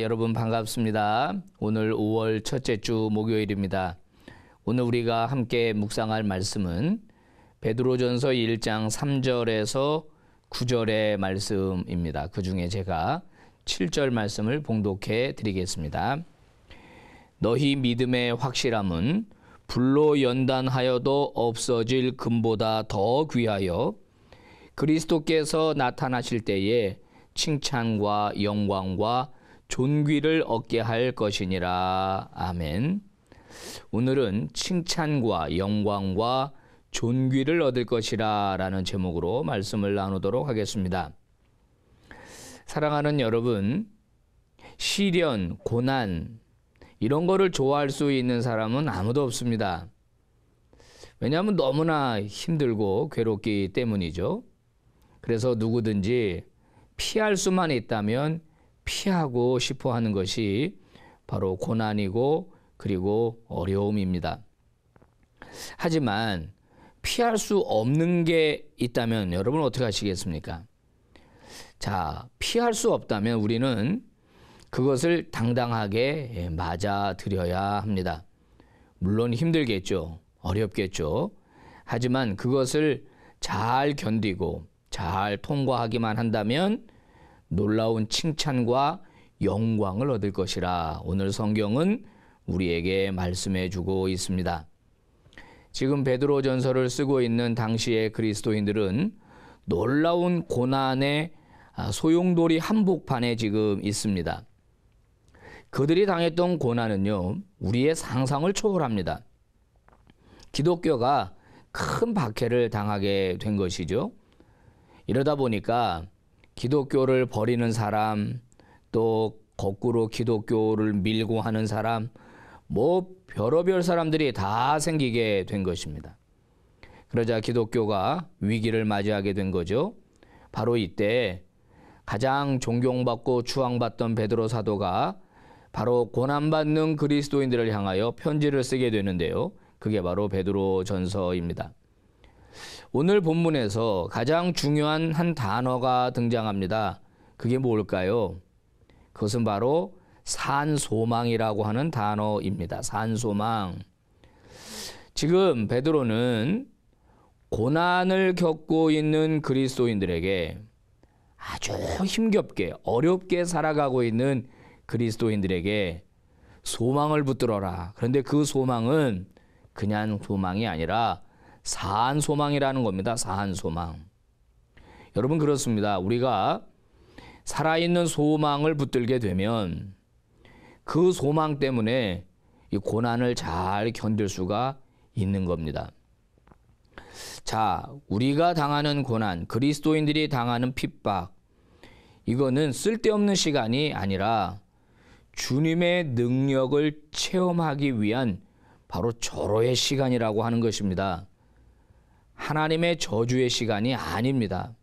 여러분 반갑습니다. 오늘 5월 첫째 주 목요일입니다. 오늘 우리가 함께 묵상할 말씀은 베드로전서 1장 3절에서 9절의 말씀입니다. 그 중에 제가 7절 말씀을 봉독해 드리겠습니다. 너희 믿음의 확실함은 불로 연단하여도 없어질 금보다 더 귀하여 그리스도께서 나타나실 때에 칭찬과 영광과 존귀를 얻게 할 것이니라. 아멘. 오늘은 칭찬과 영광과 존귀를 얻을 것이라 라는 제목으로 말씀을 나누도록 하겠습니다. 사랑하는 여러분, 시련, 고난, 이런 거를 좋아할 수 있는 사람은 아무도 없습니다. 왜냐하면 너무나 힘들고 괴롭기 때문이죠. 그래서 누구든지 피할 수만 있다면 피하고 싶어 하는 것이 바로 고난이고 그리고 어려움입니다. 하지만 피할 수 없는 게 있다면 여러분 어떻게 하시겠습니까? 자, 피할 수 없다면 우리는 그것을 당당하게 예, 맞아들여야 합니다. 물론 힘들겠죠. 어렵겠죠. 하지만 그것을 잘 견디고 잘 통과하기만 한다면 놀라운 칭찬과 영광을 얻을 것이라 오늘 성경은 우리에게 말씀해 주고 있습니다. 지금 베드로 전설을 쓰고 있는 당시의 그리스도인들은 놀라운 고난의 아, 소용돌이 한복판에 지금 있습니다. 그들이 당했던 고난은요, 우리의 상상을 초월합니다. 기독교가 큰 박해를 당하게 된 것이죠. 이러다 보니까 기독교를 버리는 사람, 또 거꾸로 기독교를 밀고 하는 사람, 뭐 별의별 사람들이 다 생기게 된 것입니다. 그러자 기독교가 위기를 맞이하게 된 거죠. 바로 이때 가장 존경받고 추앙받던 베드로 사도가 바로 고난받는 그리스도인들을 향하여 편지를 쓰게 되는데요. 그게 바로 베드로 전서입니다. 오늘 본문에서 가장 중요한 한 단어가 등장합니다. 그게 뭘까요? 그것은 바로 산소망이라고 하는 단어입니다. 산소망. 지금 베드로는 고난을 겪고 있는 그리스도인들에게 아주 힘겹게 어렵게 살아가고 있는 그리스도인들에게 소망을 붙들어라. 그런데 그 소망은 그냥 소망이 아니라 사 산소망이라는 겁니다. 산소망. 여러분 그렇습니다. 우리가 살아있는 소망을 붙들게 되면 그 소망 때문에 이 고난을 잘 견딜 수가 있는 겁니다. 자, 우리가 당하는 고난, 그리스도인들이 당하는 핍박, 이거는 쓸데없는 시간이 아니라 주님의 능력을 체험하기 위한 바로 절호의 시간이라고 하는 것입니다. 하나님의 저주의 시간이 아닙니다.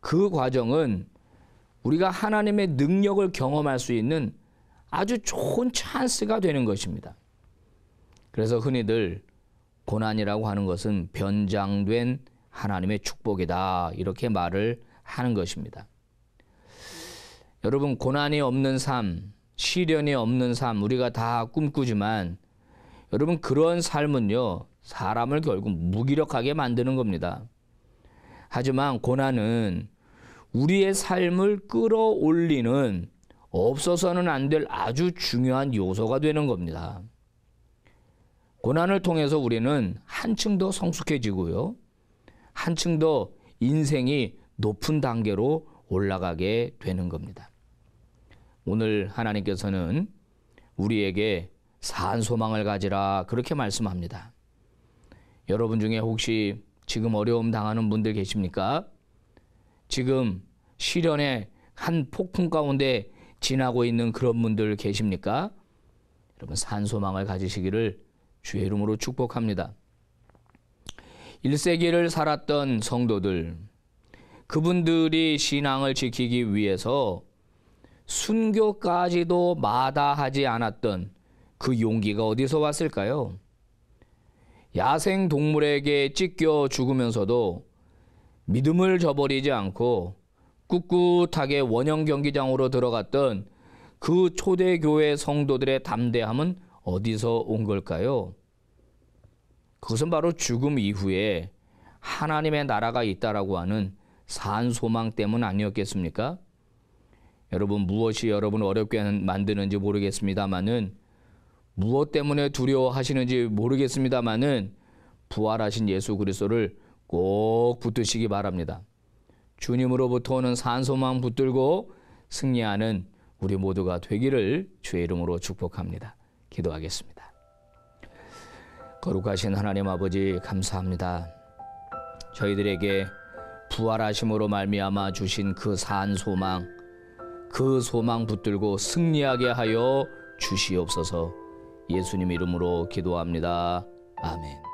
그 과정은 우리가 하나님의 능력을 경험할 수 있는 아주 좋은 찬스가 되는 것입니다. 그래서 흔히들 고난이라고 하는 것은 변장된 하나님의 축복이다. 이렇게 말을 하는 것입니다. 여러분, 고난이 없는 삶, 시련이 없는 삶, 우리가 다 꿈꾸지만 여러분, 그런 삶은요, 사람을 결국 무기력하게 만드는 겁니다. 하지만 고난은 우리의 삶을 끌어올리는 없어서는 안 될 아주 중요한 요소가 되는 겁니다. 고난을 통해서 우리는 한층 더 성숙해지고요. 한층 더 인생이 높은 단계로 올라가게 되는 겁니다. 오늘 하나님께서는 우리에게 산 소망을 가지라 그렇게 말씀합니다. 여러분 중에 혹시 지금 어려움 당하는 분들 계십니까? 지금 시련의 한 폭풍 가운데 지나고 있는 그런 분들 계십니까? 여러분 산소망을 가지시기를 주의 이름으로 축복합니다. 1세기를 살았던 성도들 그분들이 신앙을 지키기 위해서 순교까지도 마다하지 않았던 그 용기가 어디서 왔을까요? 야생 동물에게 찢겨 죽으면서도 믿음을 저버리지 않고 꿋꿋하게 원형 경기장으로 들어갔던 그 초대교회 성도들의 담대함은 어디서 온 걸까요? 그것은 바로 죽음 이후에 하나님의 나라가 있다라고 하는 산 소망 때문 아니었겠습니까? 여러분 무엇이 여러분 을 어렵게 만드는지 모르겠습니다마는 무엇 때문에 두려워하시는지 모르겠습니다마는 부활하신 예수 그리스도를 꼭 붙드시기 바랍니다. 주님으로부터 오는 산소망 붙들고 승리하는 우리 모두가 되기를 주의 이름으로 축복합니다. 기도하겠습니다. 거룩하신 하나님 아버지 감사합니다. 저희들에게 부활하심으로 말미암아 주신 그산 소망 그 소망 붙들고 승리하게 하여 주시옵소서. 예수님 이름으로 기도합니다. 아멘.